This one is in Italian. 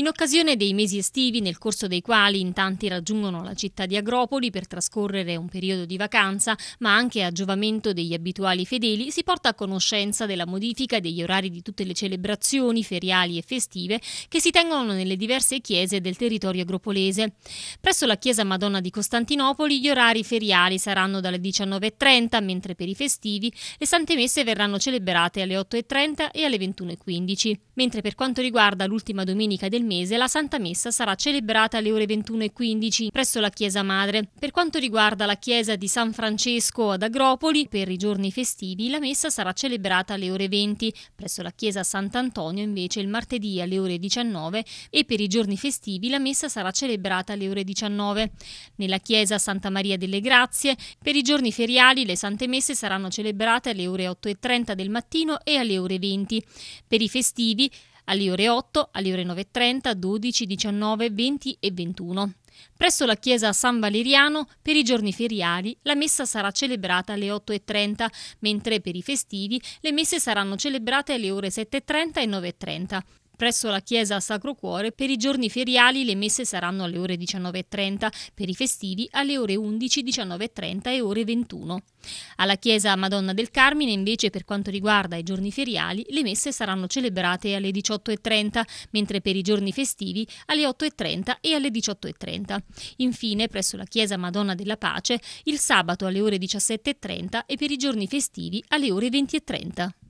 In occasione dei mesi estivi, nel corso dei quali in tanti raggiungono la città di Agropoli per trascorrere un periodo di vacanza, ma anche a giovamento degli abituali fedeli, si porta a conoscenza della modifica degli orari di tutte le celebrazioni feriali e festive che si tengono nelle diverse chiese del territorio agropolese. Presso la chiesa Madonna di Costantinopoli gli orari feriali saranno dalle 19.30, mentre per i festivi le sante messe verranno celebrate alle 8.30 e alle 21.15, mentre per quanto riguarda l'ultima domenica del mese la Santa Messa sarà celebrata alle ore 21.15 presso la Chiesa Madre. Per quanto riguarda la Chiesa di San Francesco ad Agropoli, per i giorni festivi la messa sarà celebrata alle ore 20, presso la Chiesa Sant'Antonio invece il martedì alle ore 19 e per i giorni festivi la messa sarà celebrata alle ore 19. Nella Chiesa Santa Maria delle Grazie, per i giorni feriali le Sante Messe saranno celebrate alle ore 8.30 del mattino e alle ore 20. Per i festivi alle ore 8, alle ore 9.30, 12, 19, 20 e 21. Presso la chiesa San Valeriano, per i giorni feriali, la messa sarà celebrata alle 8.30, mentre per i festivi le messe saranno celebrate alle ore 7.30 e 9.30. Presso la chiesa Sacro Cuore per i giorni feriali le messe saranno alle ore 19.30, per i festivi alle ore 11, 19.30 e ore 21. Alla chiesa Madonna del Carmine invece per quanto riguarda i giorni feriali le messe saranno celebrate alle 18.30, mentre per i giorni festivi alle 8.30 e alle 18.30. Infine presso la chiesa Madonna della Pace il sabato alle ore 17.30 e per i giorni festivi alle ore 20.30.